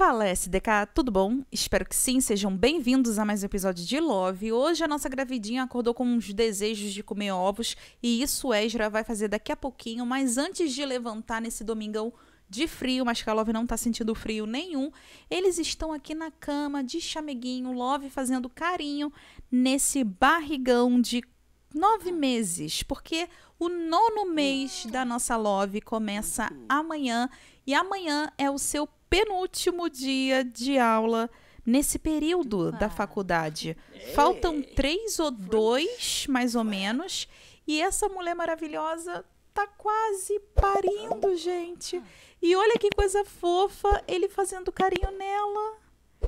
Fala SDK, tudo bom? Espero que sim, sejam bem-vindos a mais um episódio de Love. Hoje a nossa gravidinha acordou com uns desejos de comer ovos e isso Ezra vai fazer daqui a pouquinho, mas antes de levantar nesse domingão de frio, mas que a Love não tá sentindo frio nenhum. Eles estão aqui na cama de chameguinho, Love fazendo carinho nesse barrigão de nove meses, porque o nono mês da nossa Love começa amanhã e amanhã é o seu penúltimo dia de aula nesse período da faculdade. Ei. Faltam três ou dois, mais ou menos. E essa mulher maravilhosa tá quase parindo, gente. E olha que coisa fofa ele fazendo carinho nela.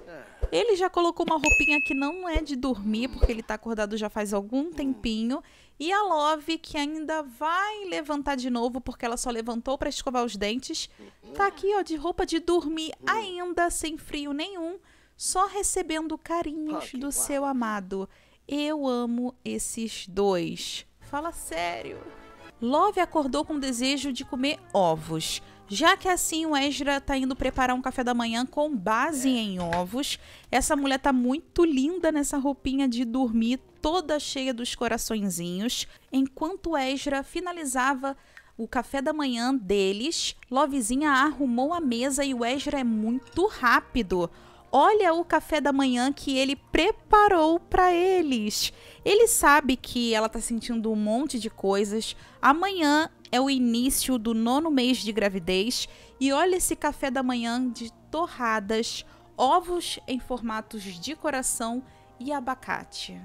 Ah. Ele já colocou uma roupinha que não é de dormir, porque ele está acordado já faz algum tempinho. E a Love, que ainda vai levantar de novo, porque ela só levantou para escovar os dentes, tá aqui, ó, de roupa de dormir, ainda sem frio nenhum, só recebendo carinhos do seu amado. Eu amo esses dois. Fala sério. Love acordou com desejo de comer ovos. Já que assim o Ezra tá indo preparar um café da manhã com base é. em ovos. Essa mulher tá muito linda nessa roupinha de dormir, toda cheia dos coraçõezinhos. Enquanto Ezra finalizava o café da manhã deles, Lovezinha arrumou a mesa e o Ezra é muito rápido. Olha o café da manhã que ele preparou para eles. Ele sabe que ela tá sentindo um monte de coisas. Amanhã é o início do nono mês de gravidez e olha esse café da manhã de torradas, ovos em formatos de coração e abacate.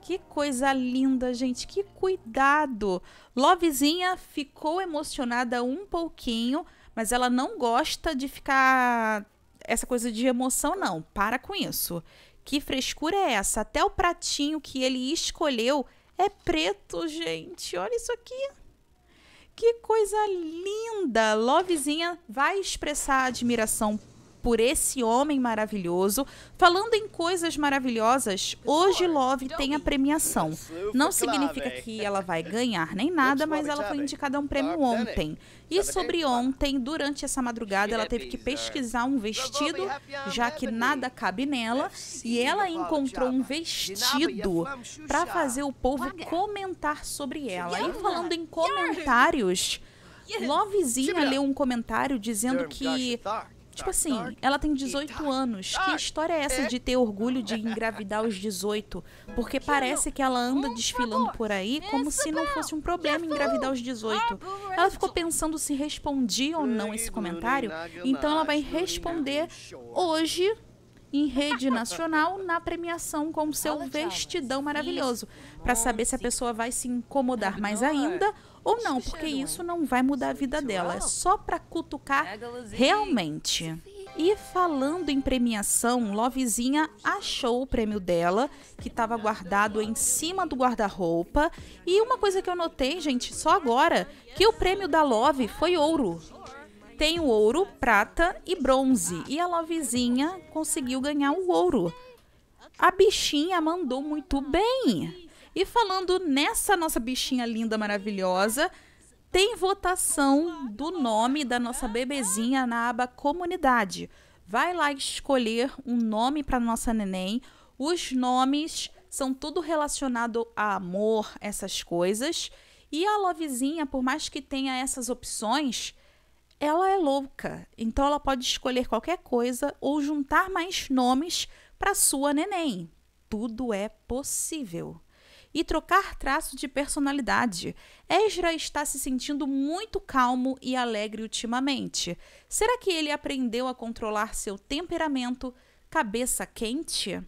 Que coisa linda, gente, que cuidado! Lovezinha ficou emocionada um pouquinho, mas ela não gosta de ficar essa coisa de emoção, não. Para com isso. Que frescura é essa? Até o pratinho que ele escolheu é preto, gente. Olha isso aqui. Que coisa linda! Lovezinha vai expressar admiração por esse homem maravilhoso. Falando em coisas maravilhosas, hoje Love tem a premiação. Não significa que ela vai ganhar nem nada, mas ela foi indicada a um prêmio ontem. E sobre ontem, durante essa madrugada, ela teve que pesquisar um vestido, já que nada cabe nela, e ela encontrou um vestido para fazer o povo comentar sobre ela. E falando em comentários, Lovezinha leu um comentário dizendo que Tipo tá assim, ela tem 18 tá anos. Que história é essa de ter orgulho de engravidar aos 18? Porque parece que ela anda desfilando por aí como se não fosse um problema engravidar aos 18. Ela ficou pensando se respondia ou não esse comentário, então ela vai responder hoje em rede nacional na premiação com seu vestidão maravilhoso, para saber se a pessoa vai se incomodar mais é. ainda ou não, porque isso não vai mudar a vida dela, é só para cutucar realmente. E falando em premiação, Lovezinha achou o prêmio dela, que estava guardado em cima do guarda-roupa. E uma coisa que eu notei, gente, só agora, que o prêmio da Love foi ouro tem o ouro, prata e bronze. E a Lovezinha conseguiu ganhar o ouro. A bichinha mandou muito bem. E falando nessa nossa bichinha linda, maravilhosa, tem votação do nome da nossa bebezinha na aba comunidade. Vai lá escolher um nome para nossa neném. Os nomes são tudo relacionado a amor, essas coisas. E a Lovezinha, por mais que tenha essas opções, ela é louca, então ela pode escolher qualquer coisa ou juntar mais nomes para sua neném. Tudo é possível. E trocar traço de personalidade. Ezra está se sentindo muito calmo e alegre ultimamente. Será que ele aprendeu a controlar seu temperamento, cabeça quente?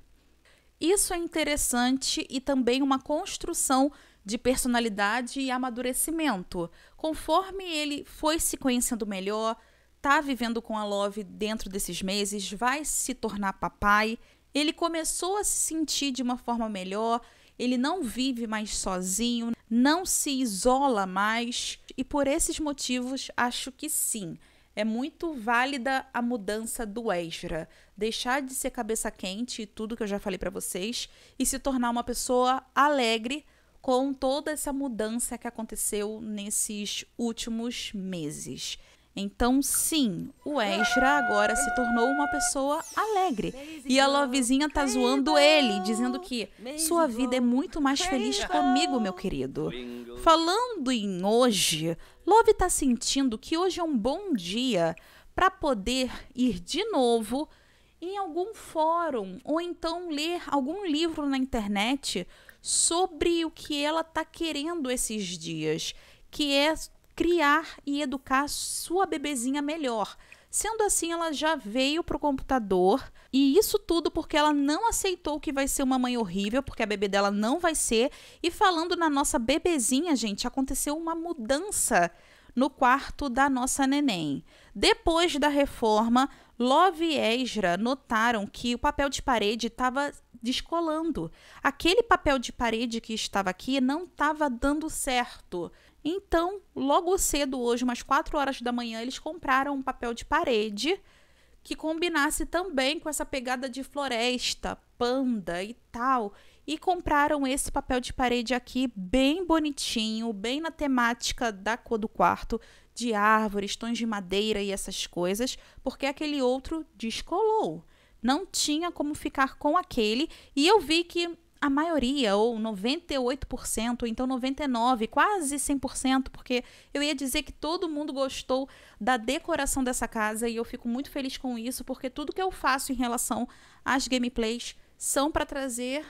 Isso é interessante e também uma construção de personalidade e amadurecimento. Conforme ele foi se conhecendo melhor, tá vivendo com a Love dentro desses meses, vai se tornar papai, ele começou a se sentir de uma forma melhor, ele não vive mais sozinho, não se isola mais, e por esses motivos acho que sim. É muito válida a mudança do Ezra, deixar de ser cabeça quente e tudo que eu já falei para vocês e se tornar uma pessoa alegre, com toda essa mudança que aconteceu nesses últimos meses. Então, sim, o Ezra agora se tornou uma pessoa alegre. E a Lovezinha tá zoando ele, dizendo que sua vida é muito mais feliz comigo, meu querido. Falando em hoje, Love tá sentindo que hoje é um bom dia para poder ir de novo em algum fórum ou então ler algum livro na internet sobre o que ela está querendo esses dias, que é criar e educar sua bebezinha melhor. Sendo assim, ela já veio pro computador e isso tudo porque ela não aceitou que vai ser uma mãe horrível, porque a bebê dela não vai ser. E falando na nossa bebezinha, gente, aconteceu uma mudança no quarto da nossa neném. Depois da reforma, Love e Ezra notaram que o papel de parede estava descolando. Aquele papel de parede que estava aqui não estava dando certo. Então, logo cedo hoje, umas 4 horas da manhã, eles compraram um papel de parede que combinasse também com essa pegada de floresta, panda e tal. E compraram esse papel de parede aqui, bem bonitinho, bem na temática da cor do quarto, de árvores, tons de madeira e essas coisas, porque aquele outro descolou não tinha como ficar com aquele, e eu vi que a maioria, ou 98%, então 99%, quase 100%, porque eu ia dizer que todo mundo gostou da decoração dessa casa e eu fico muito feliz com isso, porque tudo que eu faço em relação às gameplays são para trazer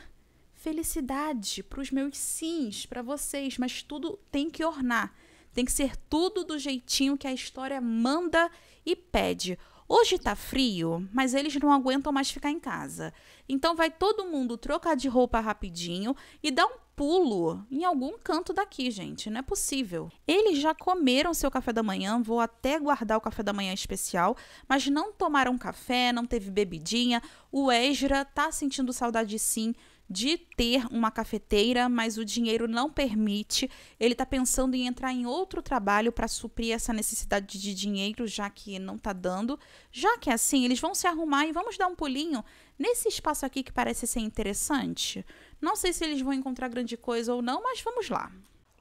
felicidade para os meus sims, para vocês, mas tudo tem que ornar. Tem que ser tudo do jeitinho que a história manda e pede. Hoje tá frio, mas eles não aguentam mais ficar em casa. Então vai todo mundo trocar de roupa rapidinho e dar um pulo em algum canto daqui, gente. Não é possível. Eles já comeram seu café da manhã, vou até guardar o café da manhã especial, mas não tomaram café, não teve bebidinha. O Ezra tá sentindo saudade sim de ter uma cafeteira, mas o dinheiro não permite. Ele está pensando em entrar em outro trabalho para suprir essa necessidade de dinheiro, já que não está dando. Já que é assim, eles vão se arrumar e vamos dar um pulinho nesse espaço aqui que parece ser interessante. Não sei se eles vão encontrar grande coisa ou não, mas vamos lá.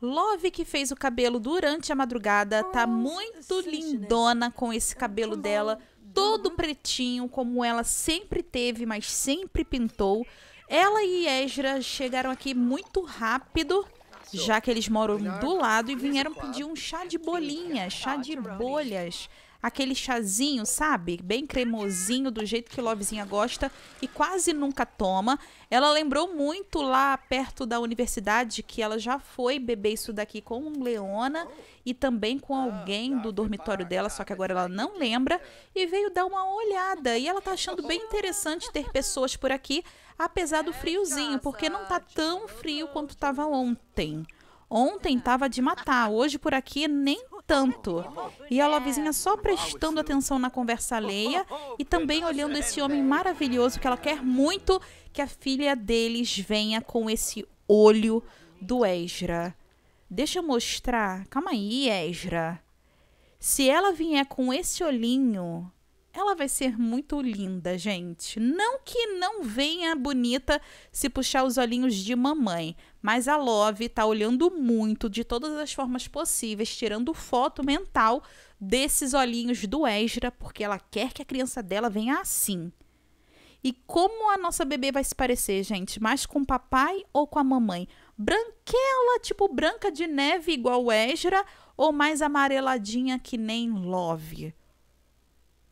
Love que fez o cabelo durante a madrugada, tá muito né? lindona com esse tá cabelo dela, todo uhum. pretinho, como ela sempre teve, mas sempre pintou. Ela e Ezra chegaram aqui muito rápido, já que eles moram do lado e vieram pedir um chá de bolinha, chá ah, de bolhas aquele chazinho, sabe? Bem cremosinho, do jeito que Lovezinha gosta e quase nunca toma. Ela lembrou muito lá perto da universidade que ela já foi beber isso daqui com Leona e também com alguém do dormitório dela, só que agora ela não lembra, e veio dar uma olhada. E ela tá achando bem interessante ter pessoas por aqui, apesar do friozinho, porque não tá tão frio quanto estava ontem. Ontem estava de matar, hoje por aqui nem tanto. E a Lovezinha só prestando atenção na conversa alheia e também olhando esse homem maravilhoso que ela quer muito que a filha deles venha com esse olho do Ezra. Deixa eu mostrar. Calma aí, Ezra. Se ela vier com esse olhinho, ela vai ser muito linda, gente. Não que não venha bonita se puxar os olhinhos de mamãe, mas a Love tá olhando muito de todas as formas possíveis, tirando foto mental desses olhinhos do Ezra, porque ela quer que a criança dela venha assim. E como a nossa bebê vai se parecer, gente? Mais com o papai ou com a mamãe? Branquela, tipo branca de neve igual o Ezra, ou mais amareladinha que nem Love?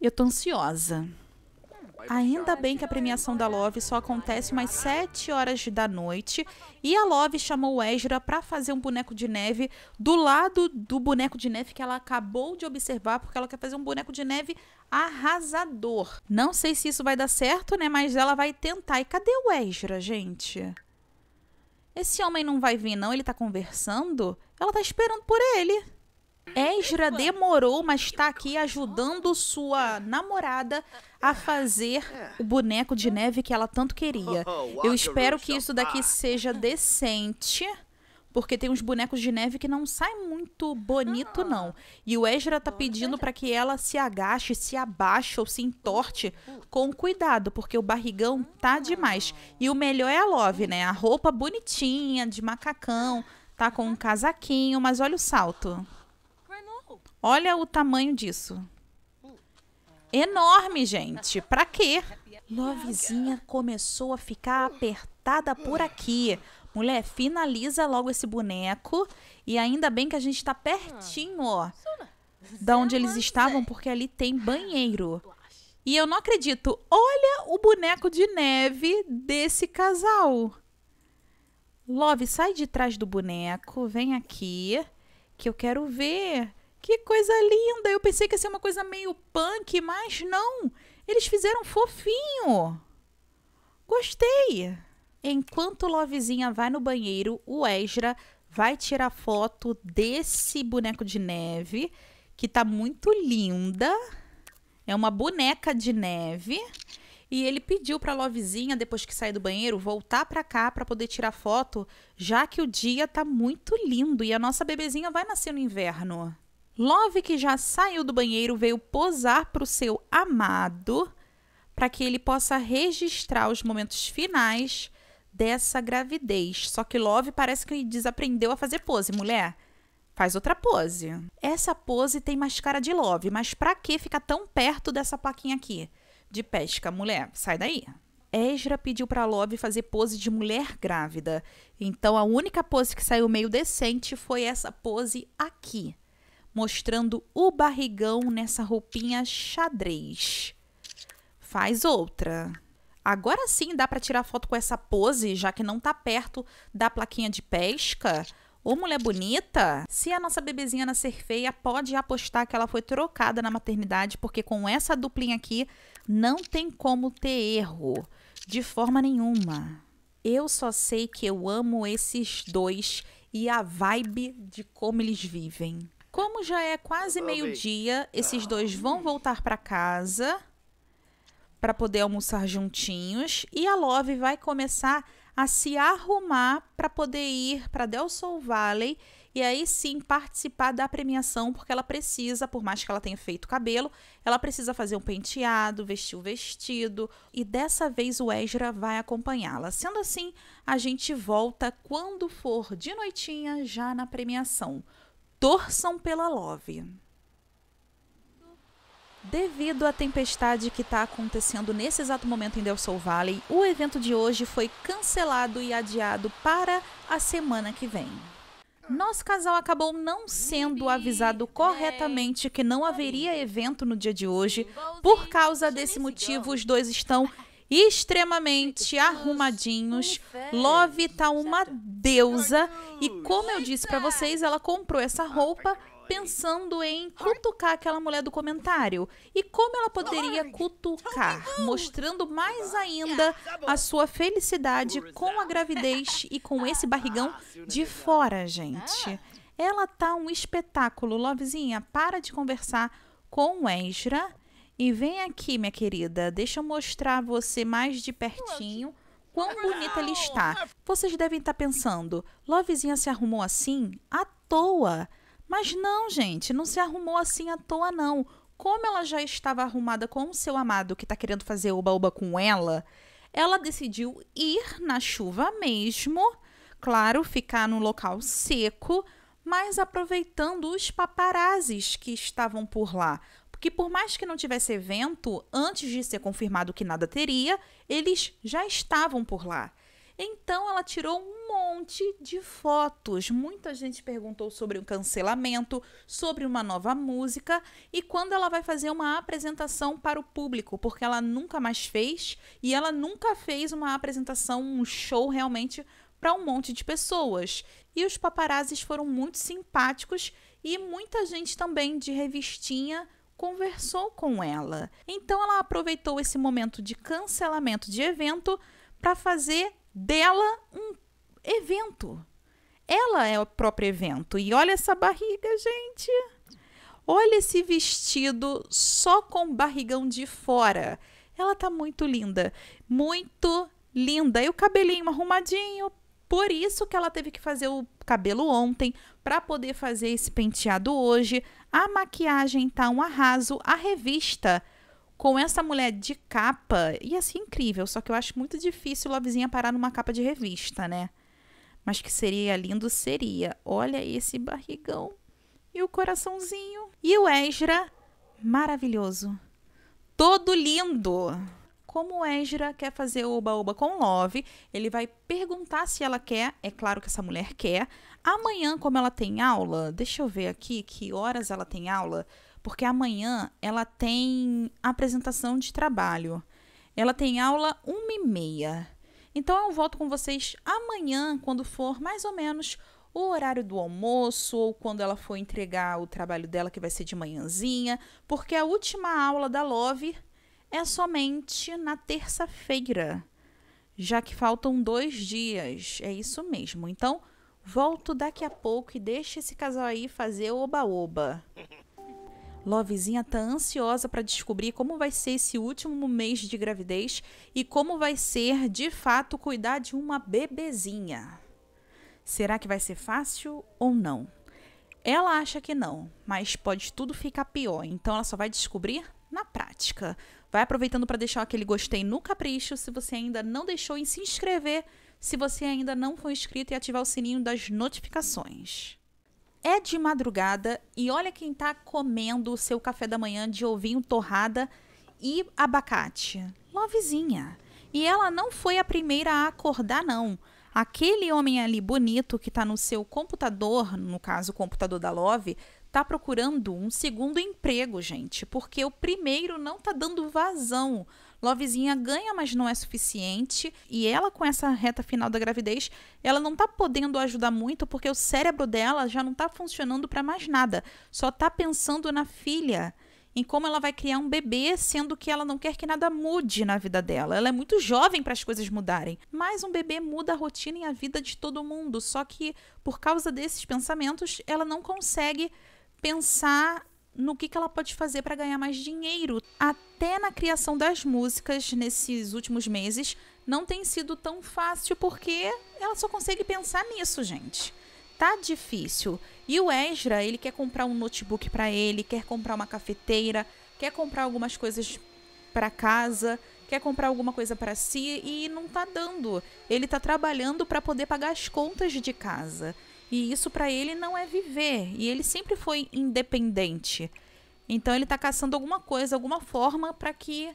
Eu tô ansiosa. Ainda bem que a premiação né? da Love só acontece umas 7 horas da noite e a Love chamou o Ezra para fazer um boneco de neve do lado do boneco de neve que ela acabou de observar, porque ela quer fazer um boneco de neve arrasador. Não sei se isso vai dar certo, né, mas ela vai tentar. E cadê o Ezra, gente? Esse homem não vai vir não, ele tá conversando? Ela tá esperando por ele. Ezra é, demorou, mas está aqui ajudando sua namorada a fazer é. o boneco de neve que ela tanto queria. Oh, Eu espero que isso daqui ah. seja decente, porque tem uns bonecos de neve que não sai muito bonito não. Ah. E o Ezra tá é pedindo para que ela se agache, se abaixe ou se entorte com cuidado, porque o barrigão tá demais. E o melhor é a Love, né? A roupa bonitinha de macacão, tá com um casaquinho, mas olha o salto. Olha o tamanho disso. Enorme, gente. Pra quê? Lovezinha começou a ficar apertada por aqui. Mulher, finaliza logo esse boneco. E ainda bem que a gente tá pertinho, ó. Da onde eles estavam, porque ali tem banheiro. E eu não acredito. Olha o boneco de neve desse casal. Love, sai de trás do boneco. Vem aqui. Que eu quero ver que coisa linda! Eu pensei que ia ser uma coisa meio punk, mas não! Eles fizeram fofinho! Gostei! Enquanto Lovezinha vai no banheiro, o Ezra vai tirar foto desse boneco de neve, que tá muito linda. É uma boneca de neve. E ele pediu para Lovezinha, depois que sair do banheiro, voltar para cá para poder tirar foto, já que o dia tá muito lindo e a nossa bebezinha vai nascer no inverno. Love, que já saiu do banheiro, veio posar para o seu amado para que ele possa registrar os momentos finais dessa gravidez. Só que Love parece que desaprendeu a fazer pose, mulher. Faz outra pose. Essa pose tem mais cara de Love, mas para que ficar tão perto dessa plaquinha aqui? De pesca, mulher, sai daí. Ezra pediu para Love fazer pose de mulher grávida. Então a única pose que saiu meio decente foi essa pose aqui mostrando o barrigão nessa roupinha xadrez. Faz outra. Agora sim dá para tirar foto com essa pose, já que não tá perto da plaquinha de pesca. Ô mulher bonita, se a nossa bebezinha nascer feia, pode apostar que ela foi trocada na maternidade, porque com essa duplinha aqui não tem como ter erro, de forma nenhuma. Eu só sei que eu amo esses dois e a vibe de como eles vivem. Como já é quase meio-dia, esses ah. dois vão voltar para casa para poder almoçar juntinhos e a Love vai começar a se arrumar para poder ir para Del Sol Valley e aí sim participar da premiação, porque ela precisa, por mais que ela tenha feito cabelo, ela precisa fazer um penteado, vestir o vestido, e dessa vez o Ezra vai acompanhá-la. Sendo assim, a gente volta quando for de noitinha já na premiação torçam pela Love. Devido à tempestade que está acontecendo nesse exato momento em Del Sol Valley, o evento de hoje foi cancelado e adiado para a semana que vem. Nosso casal acabou não sendo avisado corretamente que não haveria evento no dia de hoje. Por causa desse motivo, os dois estão extremamente arrumadinhos. Love tá uma deusa e como eu disse para vocês, ela comprou essa roupa pensando em cutucar aquela mulher do comentário. E como ela poderia cutucar, mostrando mais ah, ainda a sua felicidade com a gravidez e com esse barrigão ah, de fora, ah. gente. Ela tá um espetáculo, Lovezinha, para de conversar com o Ezra e vem aqui, minha querida, deixa eu mostrar a você mais de pertinho quão bonita ela está. Vocês devem estar tá pensando, Lovezinha se arrumou assim à toa. Mas não, gente, não se arrumou assim à toa, não. Como ela já estava arrumada com o seu amado que está querendo fazer oba-oba com ela, ela decidiu ir na chuva mesmo. Claro, ficar num local seco, mas aproveitando os paparazes que estavam por lá, porque por mais que não tivesse evento, antes de ser confirmado que nada teria, eles já estavam por lá. Então ela tirou um monte de fotos. Muita gente perguntou sobre um cancelamento, sobre uma nova música e quando ela vai fazer uma apresentação para o público, porque ela nunca mais fez e ela nunca fez uma apresentação, um show realmente para um monte de pessoas. E os paparazzis foram muito simpáticos e muita gente também de revistinha conversou com ela. Então ela aproveitou esse momento de cancelamento de evento para fazer dela um evento. Ela é o próprio evento. E olha essa barriga, gente. Olha esse vestido só com barrigão de fora. Ela tá muito linda, muito linda. E o cabelinho arrumadinho. Por isso que ela teve que fazer o cabelo ontem para poder fazer esse penteado hoje. A maquiagem tá um arraso. A revista com essa mulher de capa, e assim incrível, só que eu acho muito difícil Lovezinha parar numa capa de revista, né? Mas que seria lindo, seria. Olha esse barrigão e o coraçãozinho. E o Ezra, maravilhoso. Todo lindo como Ezra quer fazer o baúba com Love. Ele vai perguntar se ela quer. É claro que essa mulher quer. Amanhã, como ela tem aula, deixa eu ver aqui que horas ela tem aula, porque amanhã ela tem apresentação de trabalho. Ela tem aula uma e meia. Então eu volto com vocês amanhã, quando for mais ou menos o horário do almoço ou quando ela for entregar o trabalho dela, que vai ser de manhãzinha, porque a última aula da Love é somente na terça-feira, já que faltam dois dias. É isso mesmo. Então, volto daqui a pouco e deixa esse casal aí fazer oba-oba. Lovezinha tá ansiosa para descobrir como vai ser esse último mês de gravidez e como vai ser, de fato, cuidar de uma bebezinha. Será que vai ser fácil ou não? Ela acha que não, mas pode tudo ficar pior, então ela só vai descobrir na prática. Vai aproveitando para deixar aquele gostei no capricho se você ainda não deixou e se inscrever se você ainda não foi inscrito e ativar o sininho das notificações. É de madrugada e olha quem está comendo o seu café da manhã de ovinho torrada e abacate. Lovezinha. E ela não foi a primeira a acordar, não. Aquele homem ali bonito que está no seu computador, no caso o computador da Love, tá procurando um segundo emprego, gente, porque o primeiro não tá dando vazão. Lovezinha ganha, mas não é suficiente, e ela com essa reta final da gravidez, ela não tá podendo ajudar muito porque o cérebro dela já não tá funcionando para mais nada, só tá pensando na filha em como ela vai criar um bebê, sendo que ela não quer que nada mude na vida dela. Ela é muito jovem para as coisas mudarem. Mas um bebê muda a rotina e a vida de todo mundo, só que por causa desses pensamentos, ela não consegue pensar no que, que ela pode fazer para ganhar mais dinheiro. Até na criação das músicas nesses últimos meses não tem sido tão fácil porque ela só consegue pensar nisso, gente. Tá difícil. E o Ezra, ele quer comprar um notebook para ele, quer comprar uma cafeteira, quer comprar algumas coisas para casa, quer comprar alguma coisa para si e não tá dando. Ele tá trabalhando para poder pagar as contas de casa. E isso para ele não é viver. E ele sempre foi independente. Então ele está caçando alguma coisa, alguma forma para que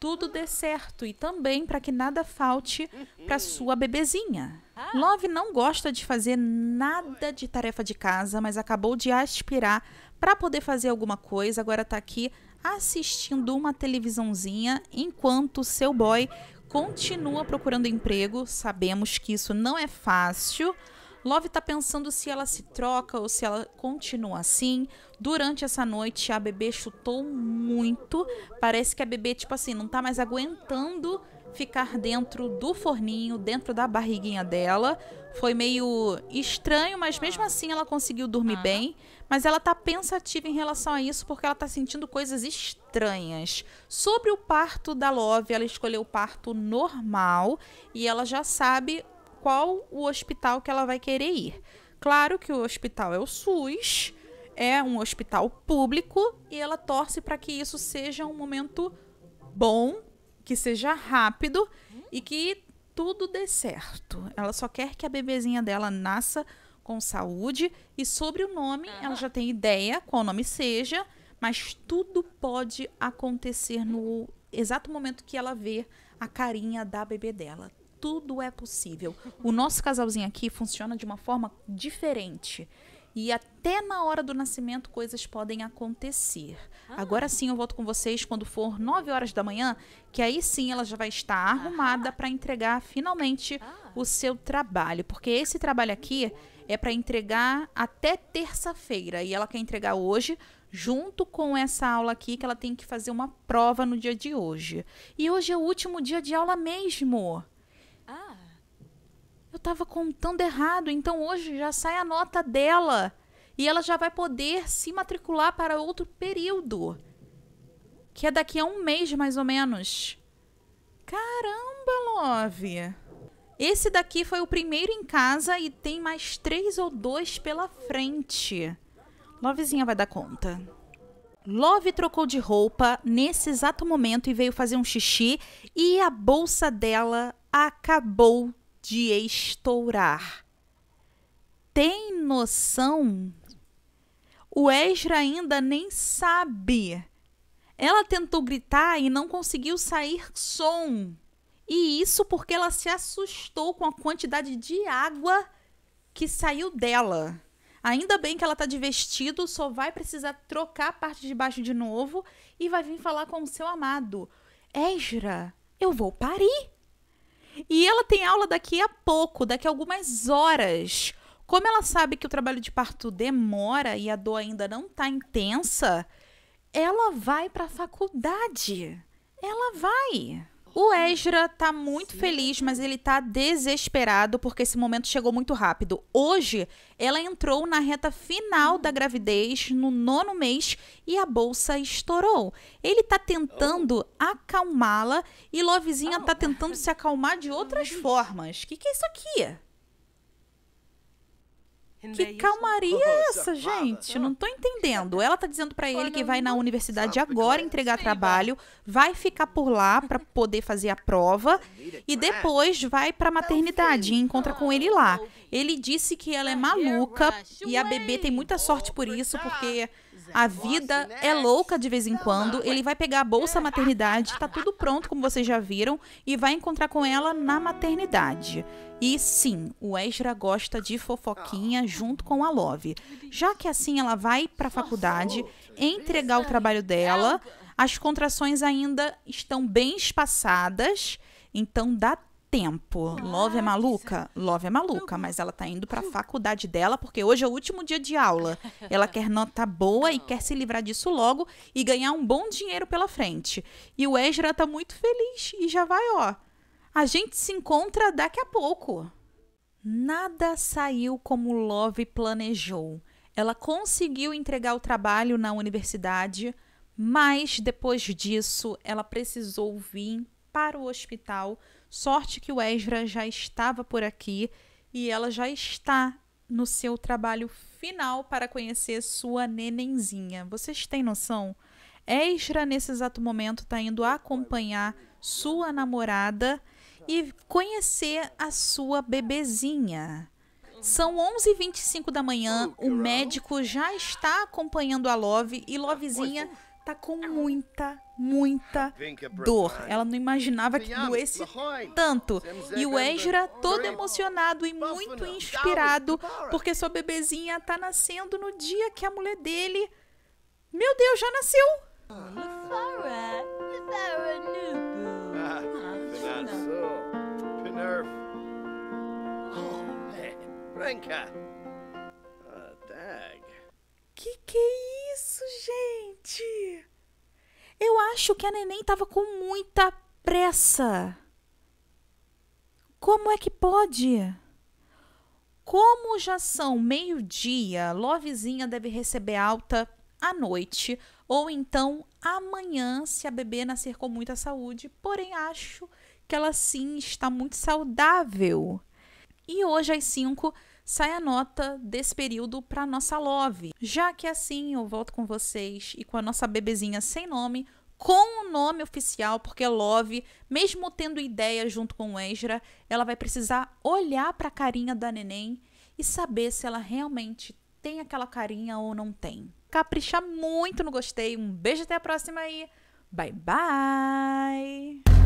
tudo dê certo e também para que nada falte para uhum. sua bebezinha. Ah. Love não gosta de fazer nada de tarefa de casa, mas acabou de aspirar para poder fazer alguma coisa. Agora está aqui assistindo uma televisãozinha enquanto seu boy continua procurando emprego. Sabemos que isso não é fácil, Love está pensando se ela se troca ou se ela continua assim. Durante essa noite, a bebê chutou muito. Parece que a bebê, tipo assim, não está mais aguentando ficar dentro do forninho, dentro da barriguinha dela. Foi meio estranho, mas mesmo assim ela conseguiu dormir ah. bem. Mas ela tá pensativa em relação a isso porque ela tá sentindo coisas estranhas. Sobre o parto da Love, ela escolheu o parto normal e ela já sabe qual o hospital que ela vai querer ir. Claro que o hospital é o SUS, é um hospital público e ela torce para que isso seja um momento bom, que seja rápido e que tudo dê certo. Ela só quer que a bebezinha dela nasça com saúde e sobre o nome, ela já tem ideia qual o nome seja, mas tudo pode acontecer no exato momento que ela vê a carinha da bebê dela tudo é possível. O nosso casalzinho aqui funciona de uma forma diferente. E até na hora do nascimento coisas podem acontecer. Ah. Agora sim eu volto com vocês quando for 9 horas da manhã, que aí sim ela já vai estar ah. arrumada para entregar finalmente ah. o seu trabalho, porque esse trabalho aqui é para entregar até terça-feira e ela quer entregar hoje junto com essa aula aqui que ela tem que fazer uma prova no dia de hoje. E hoje é o último dia de aula mesmo eu estava contando errado, então hoje já sai a nota dela e ela já vai poder se matricular para outro período, que é daqui a um mês mais ou menos. Caramba, Love! Esse daqui foi o primeiro em casa e tem mais três ou dois pela frente. Lovezinha vai dar conta. Love trocou de roupa nesse exato momento e veio fazer um xixi e a bolsa dela acabou de estourar. Tem noção? O Ezra ainda nem sabe. Ela tentou gritar e não conseguiu sair som. E isso porque ela se assustou com a quantidade de água que saiu dela. Ainda bem que ela tá de vestido, só vai precisar trocar a parte de baixo de novo e vai vir falar com o seu amado. Ezra, eu vou parir. E ela tem aula daqui a pouco, daqui a algumas horas. Como ela sabe que o trabalho de parto demora e a dor ainda não está intensa, ela vai para a faculdade. Ela vai. O Ezra tá muito feliz, mas ele tá desesperado porque esse momento chegou muito rápido. Hoje, ela entrou na reta final da gravidez, no nono mês, e a bolsa estourou. Ele tá tentando acalmá-la e Lovezinha tá tentando se acalmar de outras formas. O que, que é isso aqui? Que é calmaria é essa, gente? Ah. Não tô entendendo. Ela tá dizendo para ele que vai na universidade agora entregar trabalho, vai ficar por lá para poder fazer a prova e depois vai para maternidade e encontra com ele lá. Ele disse que ela é, é maluca e a bebê tem muita sorte oh, por isso, porque a vida é louca de vez em quando. Ele vai pegar a bolsa maternidade, tá tudo pronto, como vocês já viram, e vai encontrar com ela na maternidade. E sim, o Ezra gosta de fofoquinha junto com a Love. Já que assim ela vai para a faculdade entregar o trabalho dela, as contrações ainda estão bem espaçadas, então dá tempo. Love é ah, maluca? Love é maluca, mas ela tá indo para a hum. faculdade dela porque hoje é o último dia de aula. Ela quer nota boa e quer se livrar disso logo e ganhar um bom dinheiro pela frente. E o Ezra tá muito feliz e já vai, ó. A gente se encontra daqui a pouco. Nada saiu como Love planejou. Ela conseguiu entregar o trabalho na universidade, mas depois disso ela precisou vir para o hospital Sorte que o Ezra já estava por aqui e ela já está no seu trabalho final para conhecer sua nenenzinha. Vocês têm noção? Ezra, nesse exato momento, está indo acompanhar sua namorada e conhecer a sua bebezinha. São 11h25 da manhã, o médico já está acompanhando a Love e Lovezinha tá com muita, muita é dor. Ela não imaginava que doesse tanto. E o Ezra, todo emocionado e muito inspirado, porque sua bebezinha tá nascendo no dia que a mulher dele. Meu Deus, já nasceu! Ah, oh, ah, que que é isso, gente? Eu acho que a neném tava com muita pressa. Como é que pode? Como já são meio-dia, Lovezinha deve receber alta à noite ou então amanhã, se a bebê nascer com muita saúde. Porém, acho que ela sim está muito saudável. E hoje às 5 sai a nota desse período para nossa Love. Já que assim eu volto com vocês e com a nossa bebezinha sem nome, com o nome oficial, porque Love, mesmo tendo ideia junto com Ezra, ela vai precisar olhar para a carinha da neném e saber se ela realmente tem aquela carinha ou não tem. Capricha muito no gostei, um beijo até a próxima aí. Bye bye.